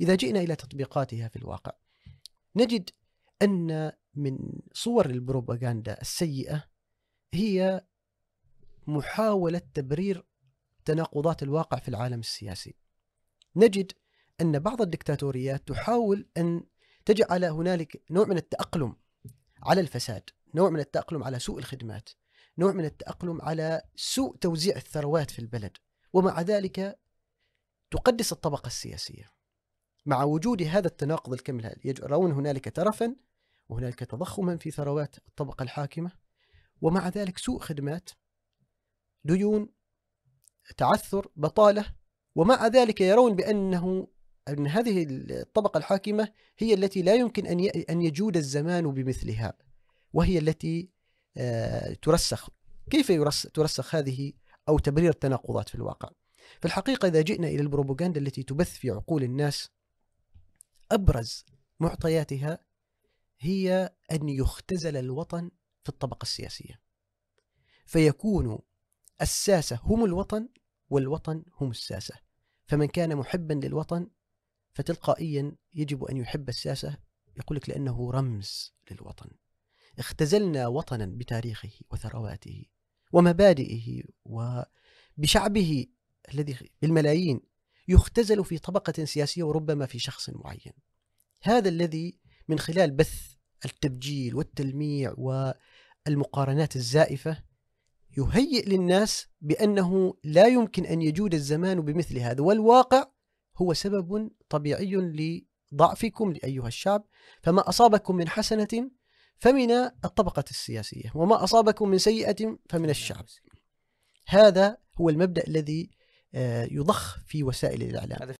إذا جئنا إلى تطبيقاتها في الواقع نجد أن من صور البروباغاندا السيئة هي محاولة تبرير تناقضات الواقع في العالم السياسي. نجد أن بعض الدكتاتوريات تحاول أن تجعل هنالك نوع من التأقلم على الفساد، نوع من التأقلم على سوء الخدمات، نوع من التأقلم على سوء توزيع الثروات في البلد، ومع ذلك تقدس الطبقة السياسية. مع وجود هذا التناقض هذا يرون هنالك ترفا وهنالك تضخما في ثروات الطبقة الحاكمة ومع ذلك سوء خدمات ديون تعثر بطالة ومع ذلك يرون بأنه أن هذه الطبقة الحاكمة هي التي لا يمكن أن أن يجود الزمان بمثلها وهي التي آه، ترسخ كيف ترسخ هذه أو تبرير التناقضات في الواقع في الحقيقة إذا جئنا إلى البروباغندا التي تبث في عقول الناس ابرز معطياتها هي ان يختزل الوطن في الطبقه السياسيه فيكون الساسه هم الوطن والوطن هم الساسه فمن كان محبا للوطن فتلقائيا يجب ان يحب الساسه يقول لك لانه رمز للوطن اختزلنا وطنا بتاريخه وثرواته ومبادئه وبشعبه الذي بالملايين يختزل في طبقة سياسية وربما في شخص معين هذا الذي من خلال بث التبجيل والتلميع والمقارنات الزائفة يهيئ للناس بأنه لا يمكن أن يجود الزمان بمثل هذا والواقع هو سبب طبيعي لضعفكم أيها الشعب فما أصابكم من حسنة فمن الطبقة السياسية وما أصابكم من سيئة فمن الشعب هذا هو المبدأ الذي آه، يضخ في وسائل الاعلام